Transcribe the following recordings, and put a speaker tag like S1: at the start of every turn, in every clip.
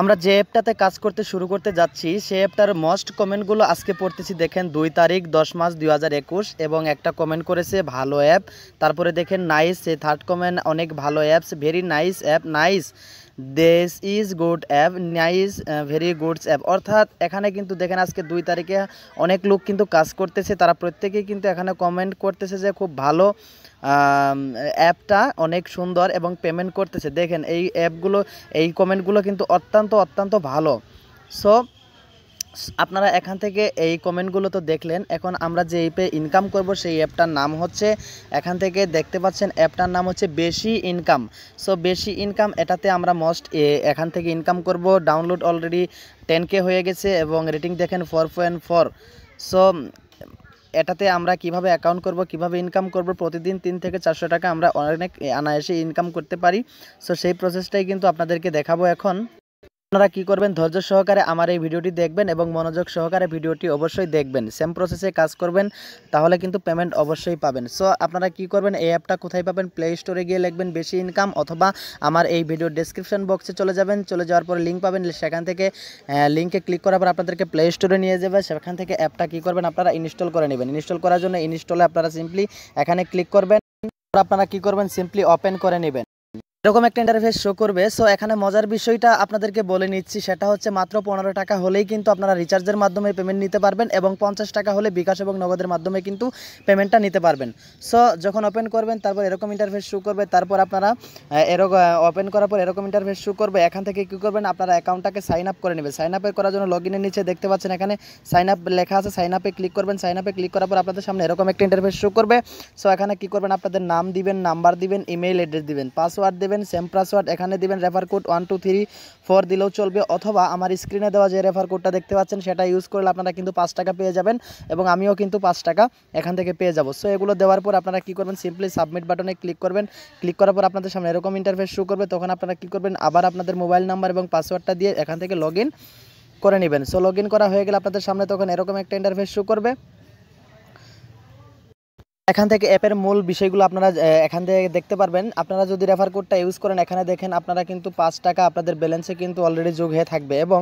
S1: আমরা যে অ্যাপটাতে কাজ করতে শুরু করতে যাচ্ছি সে অ্যাপটার মোস্ট কমেন্টগুলো আজকে পড়তেছি দেখেন দুই তারিখ দশ মাস দুই এবং একটা কমেন্ট করেছে ভালো অ্যাপ তারপরে দেখেন নাইস সে থার্ড কমেন্ট অনেক ভালো apps very nice app nice this is good app nice very goods app অর্থাৎ এখানে কিন্তু দেখেন আজকে দুই তারিখে অনেক লোক কিন্তু কাজ করতেছে তারা প্রত্যেকেই কিন্তু এখানে কমেন্ট করতেছে যে খুব ভালো অ্যাপটা অনেক সুন্দর এবং পেমেন্ট করতেছে দেখেন এই অ্যাপগুলো এই কমেন্টগুলো কিন্তু অত্যন্ত অত্যন্ত ভালো সো আপনারা এখান থেকে এই কমেন্টগুলো তো দেখলেন এখন আমরা যে অ্যাপে ইনকাম করব সেই অ্যাপটার নাম হচ্ছে এখান থেকে দেখতে পাচ্ছেন অ্যাপটার নাম হচ্ছে বেশি ইনকাম সো বেশি ইনকাম এটাতে আমরা মোস্ট এখান থেকে ইনকাম করব ডাউনলোড অলরেডি টেন কে হয়ে গেছে এবং রেটিং দেখেন ফোর পয়েন্ট ফোর সো এটাতে আমরা কিভাবে অ্যাকাউন্ট করব কিভাবে ইনকাম করব প্রতিদিন তিন থেকে চারশো টাকা আমরা অনেক অনায়াসে ইনকাম করতে পারি সো সেই প্রসেসটাই কিন্তু আপনাদেরকে দেখাবো এখন আপনারা কি করবেন ধৈর্য সহকারে আমার এই ভিডিওটি দেখবেন এবং মনোযোগ সহকারে ভিডিওটি অবশ্যই দেখবেন সেম প্রসেসে কাজ করবেন তাহলে কিন্তু পেমেন্ট অবশ্যই পাবেন সো আপনারা কি করবেন এই অ্যাপটা কোথায় পাবেন প্লে স্টোরে গিয়ে লিখবেন বেশি ইনকাম অথবা আমার এই ভিডিও ডেসক্রিপশন বক্সে চলে যাবেন চলে যাওয়ার পর লিঙ্ক পাবেন সেখান থেকে লিঙ্কে ক্লিক করার পর আপনাদেরকে প্লে স্টোরে নিয়ে যাবে সেখান থেকে অ্যাপটা কি করবেন আপনারা ইনস্টল করে নেবেন ইনস্টল করার জন্য ইনস্টলে আপনারা সিম্পলি এখানে ক্লিক করবেন আপনারা কি করবেন সিম্পলি ওপেন করে নেবেন এরকম একটা ইন্টারফেস শো করবে সো এখানে মজার বিষয়টা আপনাদেরকে বলে নিচ্ছি সেটা হচ্ছে মাত্র পনেরো টাকা হলেই কিন্তু আপনারা রিচার্জের মাধ্যমে পেমেন্ট নিতে পারবেন এবং পঞ্চাশ টাকা হলে বিকাশ এবং নগদের মাধ্যমে কিন্তু পেমেন্টটা নিতে পারবেন সো যখন ওপেন করবেন তারপর এরকম ইন্টারফেস শো করবে তারপর আপনারা এরকম ওপেন করার পর এরকম ইন্টারফেস শো করবে এখান থেকে কী করবেন আপনারা অ্যাকাউন্টটাকে সাইন আপ করে নেবেন সাইন আপের করার জন্য লগ ইনের নিচে দেখতে পাচ্ছেন এখানে সাইন আপ লেখা আছে সাইন আপে ক্লিক করবেন সাইন আপে ক্লিক করার পর আপনাদের সামনে এরকম একটা ইন্টারফেস শো করবে সো এখানে কী করবেন আপনাদের নাম দিবেন নাম্বার দিবেন ইমেইল অ্যাড্রেস দিবেন পাসওয়ার্ড দেবেন সেম পাসওয়ার্ড এখানে দেবেন refer code one two three four দিলেও চলবে অথবা আমার স্ক্রিনে দেওয়া যে রেফার কোডটা দেখতে পাচ্ছেন সেটা ইউজ করলে আপনারা কিন্তু পাঁচ টাকা পেয়ে যাবেন এবং আমিও কিন্তু পাঁচ টাকা এখান থেকে পেয়ে যাবো সো এগুলো দেওয়ার পর আপনারা কি করবেন সিম্পলি সাবমিট বাটনে ক্লিক করবেন ক্লিক করার পর আপনাদের সামনে এরকম ইন্টারফেস শুরু করবে তখন আপনারা কি করবেন আবার আপনাদের মোবাইল নাম্বার এবং পাসওয়ার্ডটা দিয়ে এখান থেকে লগ করে নেবেন সো লগ করা হয়ে গেলে আপনাদের সামনে তখন এরকম একটা ইন্টারফেস শুরু করবে এখান থেকে অ্যাপের মূল বিষয়গুলো আপনারা এখান থেকে দেখতে পারবেন আপনারা যদি রেফার কোডটা ইউজ করেন এখানে দেখেন আপনারা কিন্তু পাঁচ টাকা আপনাদের ব্যালেন্সে কিন্তু অলরেডি যোগ হয়ে থাকবে এবং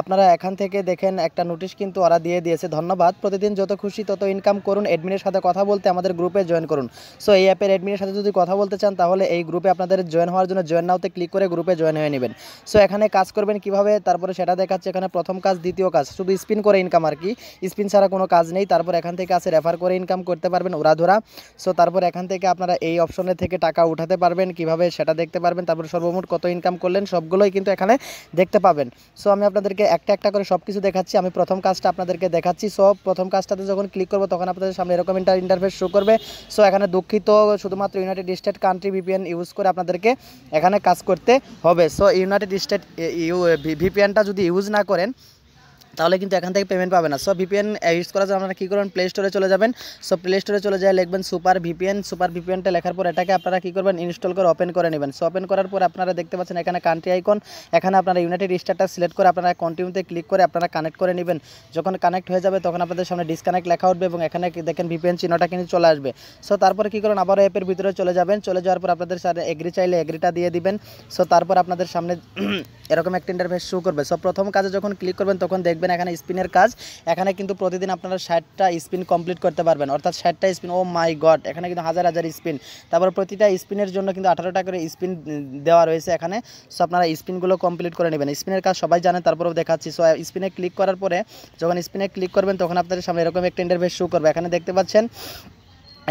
S1: আপনারা এখান থেকে দেখেন একটা নোটিশ কিন্তু ওরা দিয়ে দিয়েছে ধন্যবাদ প্রতিদিন যত খুশি তত ইনকাম করুন অ্যাডমিনের সাথে কথা বলতে আমাদের গ্রুপে জয়েন করুন সো এই অ্যাপের অ্যাডমিনের সাথে যদি কথা বলতে চান তাহলে এই গ্রুপে আপনাদের জয়েন হওয়ার জন্য জয়েন নাওতে ক্লিক করে গ্রুপে জয়েন হয়ে নেবেন সো এখানে কাজ করবেন কিভাবে তারপরে সেটা দেখাচ্ছে এখানে প্রথম কাজ দ্বিতীয় কাজ শুধু স্পিন করে ইনকাম আর কি স্পিন ছাড়া কোনো কাজ নেই তারপর এখান থেকে আসে রেফার করে ইনকাম করতে পারবেন ওরা বন্ধুরা সো তারপর এখান থেকে আপনারা এই অপশনে থেকে টাকা উঠাতে পারবেন কিভাবে সেটা দেখতে পারবেন তারপর সর্বমোট কত ইনকাম করলেন সবগুলোই কিন্তু এখানে দেখতে পাবেন সো আমি আপনাদেরকে একটা একটা করে সব কিছু দেখাচ্ছি আমি প্রথম কাজটা আপনাদেরকে দেখাচ্ছি সো প্রথম কাজটাতে যখন ক্লিক করবো তখন আপনাদের সামনে এরকম ইন্টার ইন্টারফেস শো করবে সো এখানে দুঃখিত শুধুমাত্র United State country VPN use করে আপনাদেরকে এখানে কাজ করতে হবে সো ইউনাইটেড স্টেট ভিপিএনটা যদি ইউজ না করেন তাহলে কিন্তু এখান থেকে পেমেন্ট পাবে না সো ভিপিএন ইউজ করার জন্য আপনারা কী করবেন প্লে স্টোরে চলে যাবেন সো প্লে স্টোরে চলে যায় লিখবেন সুপার ভিপিএন সুপার ভিপিএনটা লেখার পর এটাকে আপনারা কী করবেন ইনস্টল করে ওপেন করে নেবেন সো ওপেন করার পর আপনারা দেখতে পাচ্ছেন এখানে কান্ট্রি আইকন এখানে আপনারা ইউনাইটেড স্টেটটা সিলেক্ট করে আপনারা কন্টিনিউতে ক্লিক করে আপনারা কানেক্ট করে নেবেন যখন কানেক্ট হয়ে যাবে তখন আপনাদের সামনে ডিসকানেক্ট লেখা উঠবে এবং এখানে দেখেন ভিপিএন চিহ্নটা কিন্তু চলে আসবে সো তারপরে কী করেন আবার অ্যাপের ভিতরে চলে যাবেন চলে যাওয়ার পর আপনাদের সাথে এগ্রি চাইলে এগ্রিটা দিয়ে দিবেন সো তারপর আপনাদের সামনে এরকম একটা ইন্টারভেস শুরু করবে সো প্রথম কাজে যখন ক্লিক করবেন তখন দেখবেন দেখবেন এখানে স্পিনের কাজ এখানে কিন্তু প্রতিদিন আপনারা ষাটটা স্পিন কমপ্লিট করতে পারবেন অর্থাৎ ষাটটা স্পিন ও মাই গড এখানে কিন্তু হাজার হাজার স্পিন তারপর প্রতিটা স্পিনের জন্য কিন্তু আঠারো করে স্পিন দেওয়া রয়েছে এখানে সো আপনারা স্পিনগুলো কমপ্লিট করে নেবেন স্পিনের কাজ সবাই জানেন তারপরেও দেখাচ্ছি সো স্পিনে ক্লিক করার পরে যখন স্পিনে ক্লিক করবেন তখন আপনাদের সামনে এরকম একটা ইন্টারভেস শো করবে এখানে দেখতে পাচ্ছেন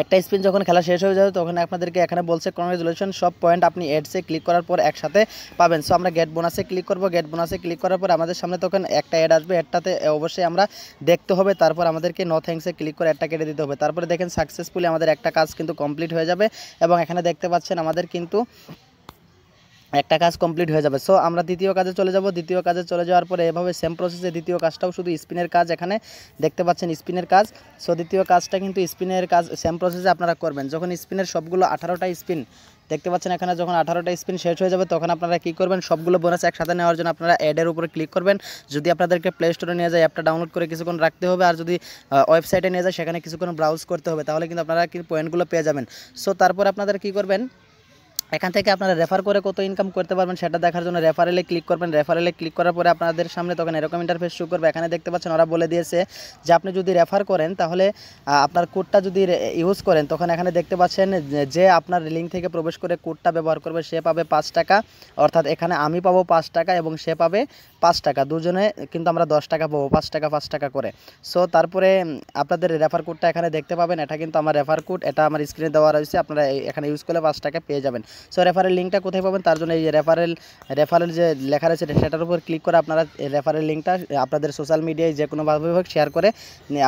S1: একটা স্পিন যখন খেলা শেষ হয়ে যাবে তখন আপনাদেরকে এখানে বলছে কনগ্রেচুলেশন সব পয়েন্ট আপনি এডসে ক্লিক করার পর একসাথে পাবেন সো আমরা গেট বোনাসে ক্লিক করব গেট বোনাসে ক্লিক করার পর আমাদের সামনে তখন একটা অ্যাড আসবে অ্যাডটাতে অবশ্যই আমরা দেখতে হবে তারপর আমাদেরকে নো থ্যাংকসে ক্লিক করে অ্যাডটা কেটে দিতে হবে তারপরে দেখেন সাকসেসফুলি আমাদের একটা কাজ কিন্তু কমপ্লিট হয়ে যাবে এবং এখানে দেখতে পাচ্ছেন আমাদের কিন্তু একটা কাজ কমপ্লিট হয়ে যাবে সো আমরা দ্বিতীয় কাজে চলে যাব দ্বিতীয় কাজে চলে যাওয়ার পরে এভাবে সেম প্রসেসে দ্বিতীয় কাজটাও শুধু স্পিনের কাজ এখানে দেখতে পাচ্ছেন স্পিনের কাজ সো দ্বিতীয় কাজটা কিন্তু স্পিনের কাজ সেম প্রসেসে আপনারা করবেন যখন স্পিনের সবগুলো আঠারোটা স্পিন দেখতে পাচ্ছেন এখানে যখন আঠারোটা স্পিন শেষ হয়ে যাবে তখন আপনারা কী করবেন সবগুলো বোনাস একসাথে নেওয়ার জন্য আপনারা অ্যাডের উপরে ক্লিক করবেন যদি আপনাদেরকে প্লে স্টোরে নিয়ে যায় অ্যাপটা ডাউনলোড করে কিছুক্ষণ রাখতে হবে আর যদি ওয়েবসাইটে নিয়ে যায় সেখানে কিছুক্ষণ ব্রাউজ করতে হবে তাহলে কিন্তু আপনারা কি পয়েন্টগুলো পেয়ে যাবেন সো তারপর আপনাদের কী করবেন এখান থেকে আপনারা রেফার করে কত ইনকাম করতে পারবেন সেটা দেখার জন্য রেফারেলে ক্লিক করবেন রেফারেলে ক্লিক করার পরে আপনাদের সামনে তখন এরকম ইন্টারফেস শুরু করবে এখানে দেখতে পাচ্ছেন ওরা বলে দিয়েছে যে আপনি যদি রেফার করেন তাহলে আপনার কোডটা যদি ইউজ করেন তখন এখানে দেখতে পাচ্ছেন যে আপনার লিঙ্ক থেকে প্রবেশ করে কোডটা ব্যবহার করবে সে পাবে পাঁচ টাকা অর্থাৎ এখানে আমি পাবো পাঁচ টাকা এবং সে পাবে পাঁচ টাকা দুজনে কিন্তু আমরা দশ টাকা পাবো পাঁচ টাকা পাঁচ টাকা করে সো তারপরে আপনাদের রেফার কোডটা এখানে দেখতে পাবেন এটা কিন্তু আমার রেফার কোড এটা আমার স্ক্রিনে দেওয়া রয়েছে আপনারা এখানে ইউজ করলে পাঁচ টাকা পেয়ে যাবেন সো রেফারের লিঙ্কটা কোথায় পাবেন তার জন্য এই রেফারেল রেফারেল যে লেখা রয়েছে সেটার উপর ক্লিক করে আপনারা রেফারের লিঙ্কটা আপনাদের সোশ্যাল মিডিয়ায় যে কোনোভাবে হোক শেয়ার করে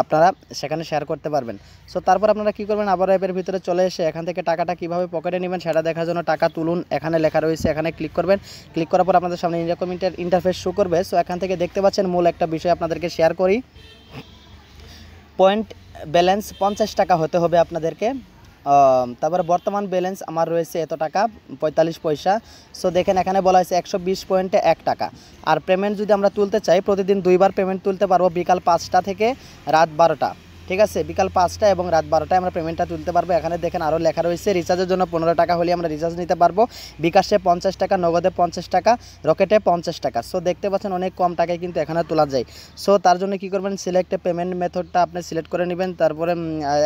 S1: আপনারা সেখানে শেয়ার করতে পারবেন সো তারপর আপনারা কি করবেন আবার অ্যাপের ভিতরে চলে এসে এখান থেকে টাকাটা কীভাবে পকেটে নেবেন সেটা দেখার জন্য টাকা তুলুন এখানে লেখা রয়েছে এখানে ক্লিক করবেন ক্লিক করার পর আপনাদের সামনে এরকম ইন্টারফেস শো করবে সো এখান থেকে দেখতে পাচ্ছেন মূল একটা বিষয় আপনাদেরকে শেয়ার করি পয়েন্ট ব্যালেন্স পঞ্চাশ টাকা হতে হবে আপনাদেরকে তারপর বর্তমান ব্যালেন্স আমার রয়েছে এত টাকা পঁয়তাল্লিশ পয়সা সো দেখেন এখানে বলা হয়েছে একশো বিশ পয়েন্টে এক টাকা আর পেমেন্ট যদি আমরা তুলতে চাই প্রতিদিন দুইবার পেমেন্ট তুলতে পারবো বিকাল পাঁচটা থেকে রাত বারোটা ঠিক আছে বিকাল পাঁচটা এবং রাত বারোটায় আমরা পেমেন্টটা তুলতে পারবো এখানে দেখেন আরও লেখা রয়েছে রিচার্জের জন্য পনেরো টাকা হলে আমরা রিচার্জ নিতে পারবো বিকাশে পঞ্চাশ টাকা নগদে পঞ্চাশ টাকা রকেটে পঞ্চাশ টাকা সো দেখতে পাচ্ছেন অনেক কম টাকায় কিন্তু এখানে তোলা যায় সো তার জন্য কী করবেন সিলেক্ট পেমেন্ট মেথডটা আপনি সিলেক্ট করে নেবেন তারপরে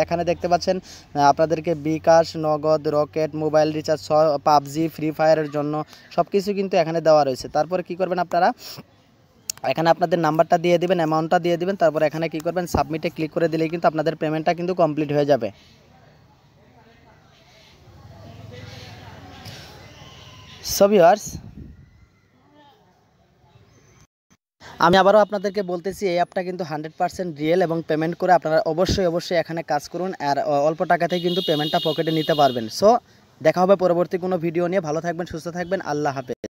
S1: এখানে দেখতে পাচ্ছেন আপনাদেরকে bKash Nagad Rocket mobile recharge PUBG free ফায়ারের জন্য সব কিছু কিন্তু এখানে দেওয়া রয়েছে তারপরে কি করবেন আপনারা এখানে আপনাদের নাম্বারটা দিয়ে দেবেন অ্যামাউন্টটা দিয়ে দেবেন তারপর এখানে কি করবেন সাবমিটে ক্লিক করে দিলেই কিন্তু আপনাদের পেমেন্টটা কিন্তু কমপ্লিট হয়ে যাবে সবই আর্স আমি আবারও আপনাদেরকে বলতেছি এই অ্যাপটা কিন্তু হান্ড্রেড পার্সেন্ট রিয়েল এবং পেমেন্ট করে আপনারা অবশ্যই অবশ্যই এখানে কাজ করুন আর অল্প টাকাতে কিন্তু পেমেন্টটা পকেটে নিতে পারবেন সো দেখা হবে পরবর্তী কোনো ভিডিও নিয়ে ভালো থাকবেন সুস্থ থাকবেন আল্লাহ হাফেজ